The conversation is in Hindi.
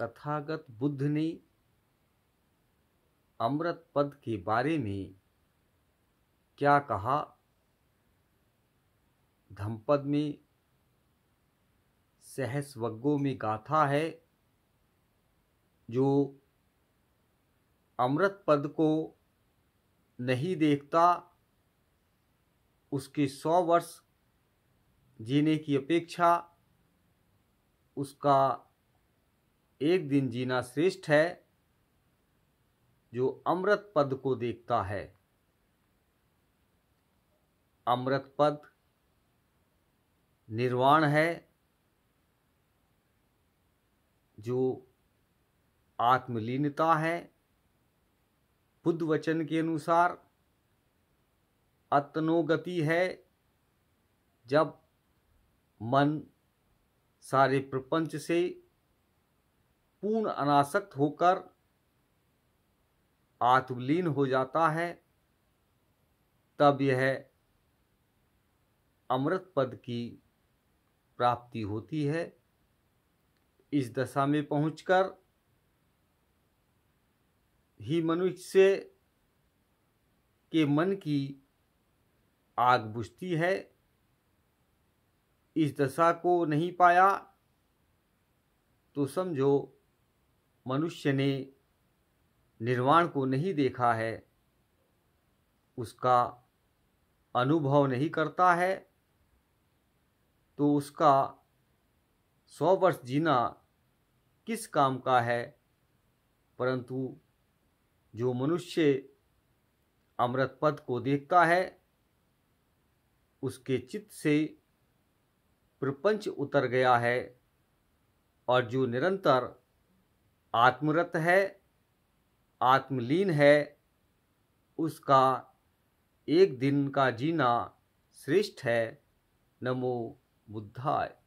तथागत बुद्ध ने अमृत पद के बारे में क्या कहा धमपद में सहस में गाथा है जो अमृत पद को नहीं देखता उसके सौ वर्ष जीने की अपेक्षा उसका एक दिन जीना श्रेष्ठ है जो अमृत पद को देखता है अमृत पद निर्वाण है जो आत्मलीनता है बुद्ध वचन के अनुसार अतनोगति है जब मन सारे प्रपंच से पूर्ण अनासक्त होकर आत्मलीन हो जाता है तब यह अमृत पद की प्राप्ति होती है इस दशा में पहुंचकर ही मनुष्य के मन की आग बुझती है इस दशा को नहीं पाया तो समझो मनुष्य ने निर्वाण को नहीं देखा है उसका अनुभव नहीं करता है तो उसका सौ वर्ष जीना किस काम का है परंतु जो मनुष्य अमृत पद को देखता है उसके चित्त से प्रपंच उतर गया है और जो निरंतर आत्मरत है आत्मलीन है उसका एक दिन का जीना श्रेष्ठ है नमो बुद्धाय